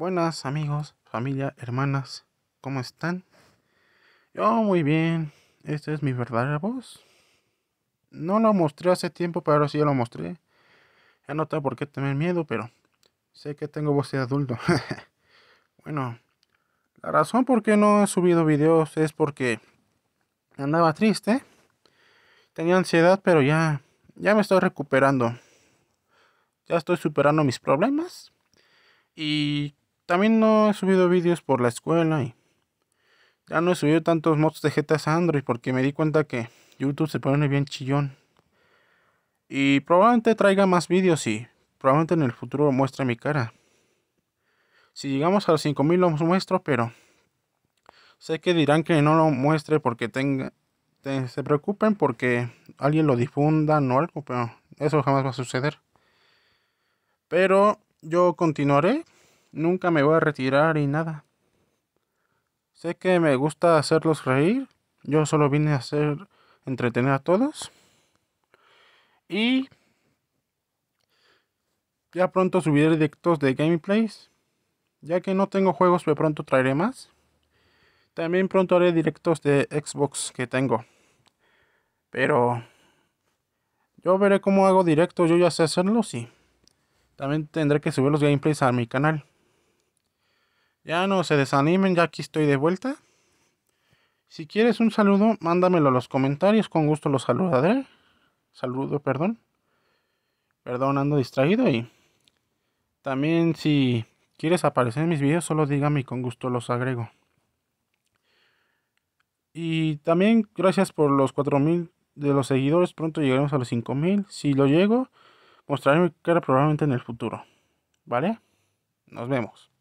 Buenas amigos, familia, hermanas, ¿cómo están? Yo muy bien, esta es mi verdadera voz. No lo mostré hace tiempo, pero ahora sí ya lo mostré. Ya tengo por qué tener miedo, pero sé que tengo voz de adulto. bueno, la razón por qué no he subido videos es porque andaba triste. Tenía ansiedad, pero ya, ya me estoy recuperando. Ya estoy superando mis problemas. Y también no he subido vídeos por la escuela y ya no he subido tantos mods de GTA a Android porque me di cuenta que YouTube se pone bien chillón. Y probablemente traiga más vídeos y probablemente en el futuro muestre mi cara. Si llegamos a los 5000 los muestro, pero sé que dirán que no lo muestre porque tenga se preocupen porque alguien lo difunda. o algo, pero eso jamás va a suceder. Pero yo continuaré Nunca me voy a retirar y nada. Sé que me gusta hacerlos reír. Yo solo vine a hacer entretener a todos. Y ya pronto subiré directos de gameplays. Ya que no tengo juegos, de pronto traeré más. También pronto haré directos de Xbox que tengo. Pero yo veré cómo hago directos, yo ya sé hacerlos y también tendré que subir los gameplays a mi canal. Ya no se desanimen, ya aquí estoy de vuelta. Si quieres un saludo, mándamelo a los comentarios, con gusto los saludaré. Saludo, perdón. Perdón, ando distraído y también si quieres aparecer en mis videos, solo dígame y con gusto los agrego. Y también gracias por los 4000 de los seguidores, pronto llegaremos a los 5000. Si lo llego, mostraré mi cara probablemente en el futuro. ¿Vale? Nos vemos.